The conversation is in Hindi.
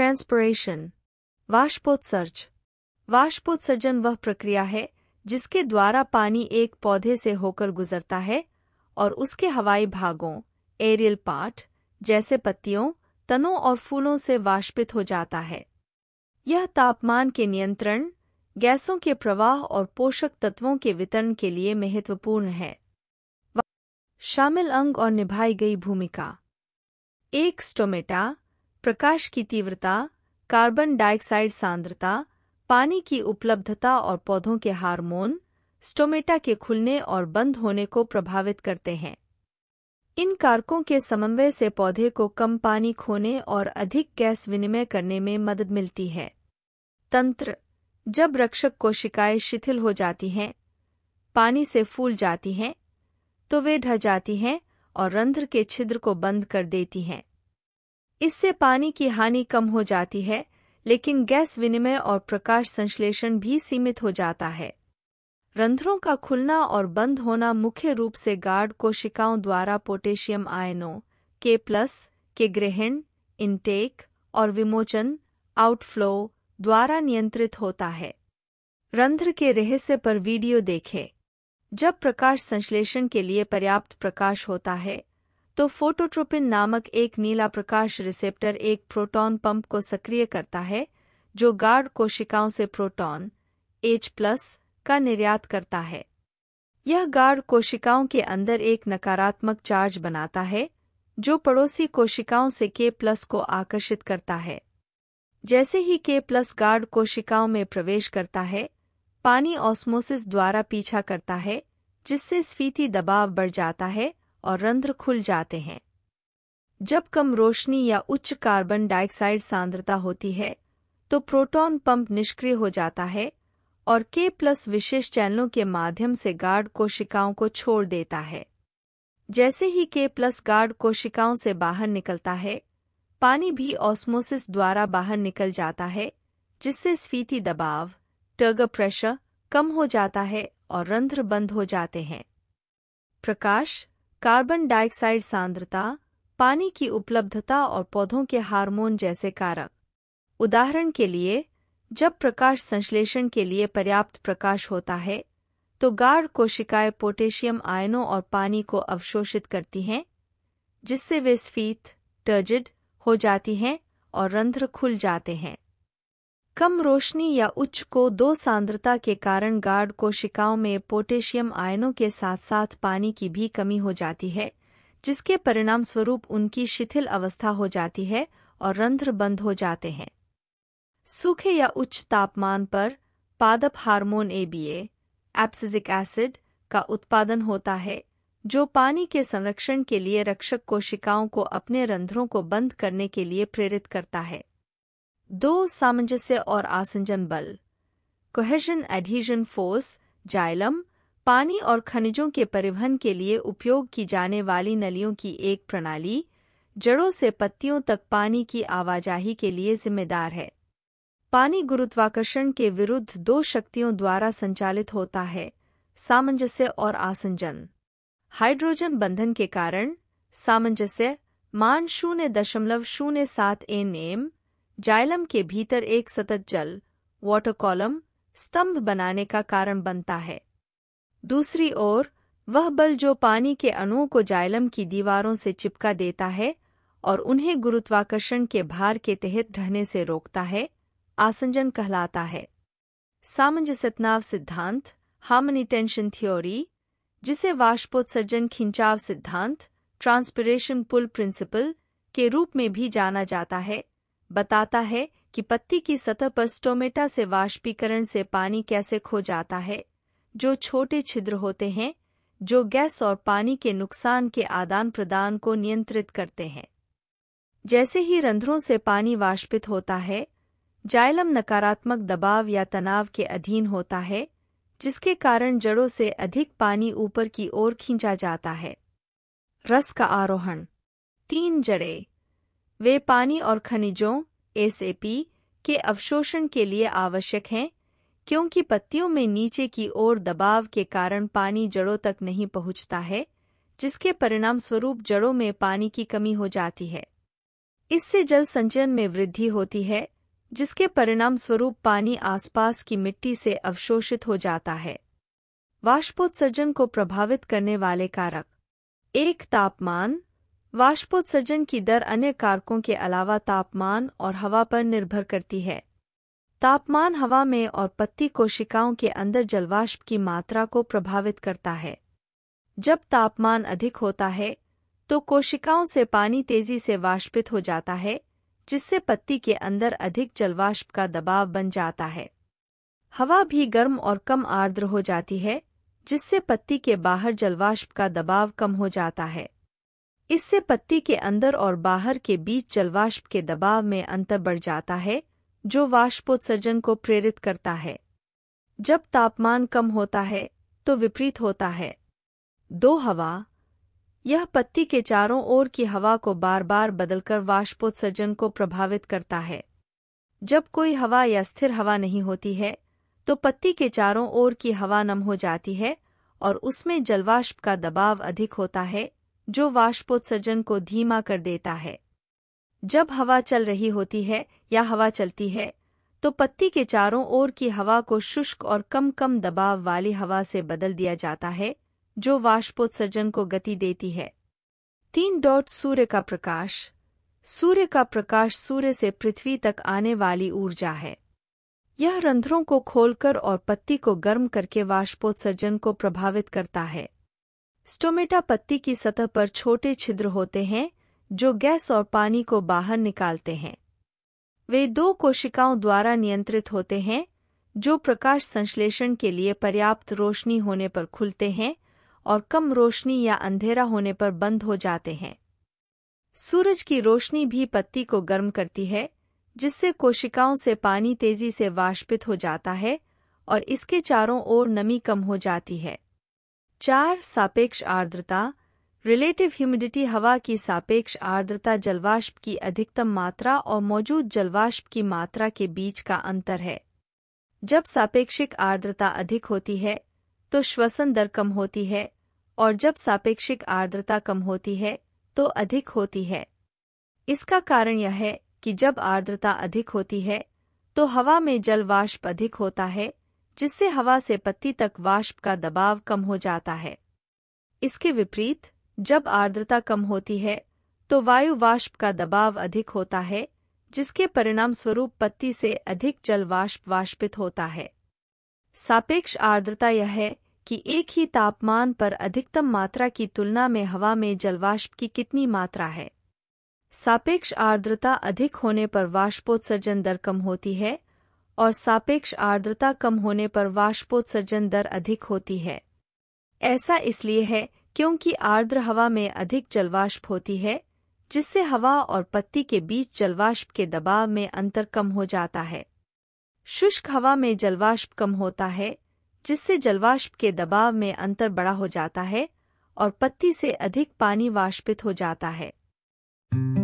ट्रांसपरेशन वाष्पोत्सर्ज वाष्पोत्सर्जन वह प्रक्रिया है जिसके द्वारा पानी एक पौधे से होकर गुजरता है और उसके हवाई भागों एरियल पार्ट जैसे पत्तियों तनों और फूलों से वाष्पित हो जाता है यह तापमान के नियंत्रण गैसों के प्रवाह और पोषक तत्वों के वितरण के लिए महत्वपूर्ण है शामिल अंग और निभाई गई भूमिका एक स्टोमेटा प्रकाश की तीव्रता कार्बन डाइऑक्साइड सांद्रता पानी की उपलब्धता और पौधों के हार्मोन स्टोमेटा के खुलने और बंद होने को प्रभावित करते हैं इन कारकों के समन्वय से पौधे को कम पानी खोने और अधिक गैस विनिमय करने में मदद मिलती है तंत्र जब रक्षक कोशिकाएं शिथिल हो जाती हैं पानी से फूल जाती हैं तो वे ढह जाती हैं और रंध्र के छिद्र को बंद कर देती हैं इससे पानी की हानि कम हो जाती है लेकिन गैस विनिमय और प्रकाश संश्लेषण भी सीमित हो जाता है रंध्रों का खुलना और बंद होना मुख्य रूप से गार्ड कोशिकाओं द्वारा पोटेशियम आयनों के प्लस के ग्रहण इनटेक और विमोचन आउटफ्लो द्वारा नियंत्रित होता है रंध्र के रहस्य पर वीडियो देखें जब प्रकाश संश्लेषण के लिए पर्याप्त प्रकाश होता है तो फोटोट्रोपिन नामक एक नीला प्रकाश रिसेप्टर एक प्रोटॉन पंप को सक्रिय करता है जो गार्ड कोशिकाओं से प्रोटॉन एच प्लस का निर्यात करता है यह गार्ड कोशिकाओं के अंदर एक नकारात्मक चार्ज बनाता है जो पड़ोसी कोशिकाओं से के प्लस को आकर्षित करता है जैसे ही के प्लस गार्ड कोशिकाओं में प्रवेश करता है पानी ऑस्मोसिस द्वारा पीछा करता है जिससे स्फीति दबाव बढ़ जाता है और रंध्र खुल जाते हैं जब कम रोशनी या उच्च कार्बन डाइऑक्साइड सांद्रता होती है तो प्रोटॉन पंप निष्क्रिय हो जाता है और के प्लस विशेष चैनलों के माध्यम से गार्ड कोशिकाओं को छोड़ देता है जैसे ही के प्लस गार्ड कोशिकाओं से बाहर निकलता है पानी भी ऑस्मोसिस द्वारा बाहर निकल जाता है जिससे स्फीति दबाव टर्ग प्रेशर कम हो जाता है और रंध्र बंद हो जाते हैं प्रकाश कार्बन डाइऑक्साइड सांद्रता पानी की उपलब्धता और पौधों के हार्मोन जैसे कारक उदाहरण के लिए जब प्रकाश संश्लेषण के लिए पर्याप्त प्रकाश होता है तो गाढ़ कोशिकाएं पोटेशियम आयनों और पानी को अवशोषित करती हैं जिससे वे स्फीत टर्जिड हो जाती हैं और रंध्र खुल जाते हैं कम रोशनी या उच्च को दो सांद्रता के कारण गार्ड कोशिकाओं में पोटेशियम आयनों के साथ साथ पानी की भी कमी हो जाती है जिसके परिणाम स्वरूप उनकी शिथिल अवस्था हो जाती है और रंध्र बंद हो जाते हैं सूखे या उच्च तापमान पर पादप हार्मोन एबीए एप्सिजिक एसिड का उत्पादन होता है जो पानी के संरक्षण के लिए रक्षक कोशिकाओं को अपने रंध्रों को बंद करने के लिए प्रेरित करता है दो सामंजस्य और आसंजन बल कोहेजन एडहीजन फोर्स जाइलम पानी और खनिजों के परिवहन के लिए उपयोग की जाने वाली नलियों की एक प्रणाली जड़ों से पत्तियों तक पानी की आवाजाही के लिए जिम्मेदार है पानी गुरुत्वाकर्षण के विरुद्ध दो शक्तियों द्वारा संचालित होता है सामंजस्य और आसंजन हाइड्रोजन बंधन के कारण सामंजस्य मान शून्य दशमलव शून्य सात एन एम जाइलम के भीतर एक सतत जल वाटर कॉलम स्तंभ बनाने का कारण बनता है दूसरी ओर वह बल जो पानी के अणुओं को जाइलम की दीवारों से चिपका देता है और उन्हें गुरुत्वाकर्षण के भार के तहत ढहने से रोकता है आसंजन कहलाता है सामंजस्यतनाव सिद्धांत हार्मनी टेंशन थ्योरी जिसे वाष्पोत्सर्जन खिंचाव सिद्धांत ट्रांसपिरेशन पुल प्रिंसिपल के रूप में भी जाना जाता है बताता है कि पत्ती की सतह पर स्टोमेटा से वाष्पीकरण से पानी कैसे खो जाता है जो छोटे छिद्र होते हैं जो गैस और पानी के नुकसान के आदान प्रदान को नियंत्रित करते हैं जैसे ही रंध्रों से पानी वाष्पित होता है जाइलम नकारात्मक दबाव या तनाव के अधीन होता है जिसके कारण जड़ों से अधिक पानी ऊपर की ओर खींचा जाता है रस का आरोहण तीन जड़ें वे पानी और खनिजों एसएपी के अवशोषण के लिए आवश्यक हैं क्योंकि पत्तियों में नीचे की ओर दबाव के कारण पानी जड़ों तक नहीं पहुंचता है जिसके परिणाम स्वरूप जड़ों में पानी की कमी हो जाती है इससे जल संचयन में वृद्धि होती है जिसके परिणाम स्वरूप पानी आसपास की मिट्टी से अवशोषित हो जाता है वाष्पोत्सर्जन को प्रभावित करने वाले कारक एक तापमान वाष्पोत्सर्जन की दर अन्य कारकों के अलावा तापमान और हवा पर निर्भर करती है तापमान हवा में और पत्ती कोशिकाओं के अंदर जलवाष्प की मात्रा को प्रभावित करता है जब तापमान अधिक होता है तो कोशिकाओं से पानी तेजी से वाष्पित हो जाता है जिससे पत्ती के अंदर अधिक जलवाष्प का दबाव बन जाता है हवा भी गर्म और कम आर्द्र हो जाती है जिससे पत्ती के बाहर जलवाष्प का दबाव कम हो जाता है इससे पत्ती के अंदर और बाहर के बीच जलवाष्प के दबाव में अंतर बढ़ जाता है जो वाष्पोत्सर्जन को प्रेरित करता है जब तापमान कम होता है तो विपरीत होता है दो हवा यह पत्ती के चारों ओर की हवा को बार बार बदलकर वाष्पोत्सर्जन को प्रभावित करता है जब कोई हवा या स्थिर हवा नहीं होती है तो पत्ती के चारों ओर की हवा नम हो जाती है और उसमें जलवाष्प का दबाव अधिक होता है जो वाष्पोत्सर्जन को धीमा कर देता है जब हवा चल रही होती है या हवा चलती है तो पत्ती के चारों ओर की हवा को शुष्क और कम कम दबाव वाली हवा से बदल दिया जाता है जो वाष्पोत्सर्जन को गति देती है तीन डॉट सूर्य का प्रकाश सूर्य का प्रकाश सूर्य से पृथ्वी तक आने वाली ऊर्जा है यह रंध्रों को खोलकर और पत्ती को गर्म करके वाष्पोत्सर्जन को प्रभावित करता है स्टोमेटा पत्ती की सतह पर छोटे छिद्र होते हैं जो गैस और पानी को बाहर निकालते हैं वे दो कोशिकाओं द्वारा नियंत्रित होते हैं जो प्रकाश संश्लेषण के लिए पर्याप्त रोशनी होने पर खुलते हैं और कम रोशनी या अंधेरा होने पर बंद हो जाते हैं सूरज की रोशनी भी पत्ती को गर्म करती है जिससे कोशिकाओं से पानी तेजी से वाष्पित हो जाता है और इसके चारों ओर नमी कम हो जाती है चार सापेक्ष आर्द्रता रिलेटिव ह्यूमिडिटी हवा की सापेक्ष आर्द्रता जलवाष्प की अधिकतम मात्रा और मौजूद जलवाष्प की मात्रा के बीच का अंतर है जब सापेक्षिक आर्द्रता अधिक होती है तो श्वसन दर कम होती है और जब सापेक्षिक आर्द्रता कम होती है तो अधिक होती है इसका कारण यह है कि जब आर्द्रता अधिक होती है तो हवा में जलवाष्प अधिक होता है जिससे हवा से पत्ती तक वाष्प का दबाव कम हो जाता है इसके विपरीत जब आर्द्रता कम होती है तो वायु वाष्प का दबाव अधिक होता है जिसके परिणाम स्वरूप पत्ती से अधिक जल वाष्प वाष्पित होता है सापेक्ष आर्द्रता यह है कि एक ही तापमान पर अधिकतम मात्रा की तुलना में हवा में जलवाष्प की कितनी मात्रा है सापेक्ष आर्द्रता अधिक होने पर वाष्पोत्सर्जन दर कम होती है और सापेक्ष आर्द्रता कम होने पर वाष्पोत्सर्जन दर अधिक होती है ऐसा इसलिए है क्योंकि आर्द्र हवा में अधिक जलवाष्प होती है जिससे हवा और पत्ती के बीच जलवाष्प के दबाव में अंतर कम हो जाता है शुष्क हवा में जलवाष्प कम होता है जिससे जलवाष्प के दबाव में अंतर बड़ा हो जाता है और पत्ती से अधिक पानी वाष्पित हो जाता है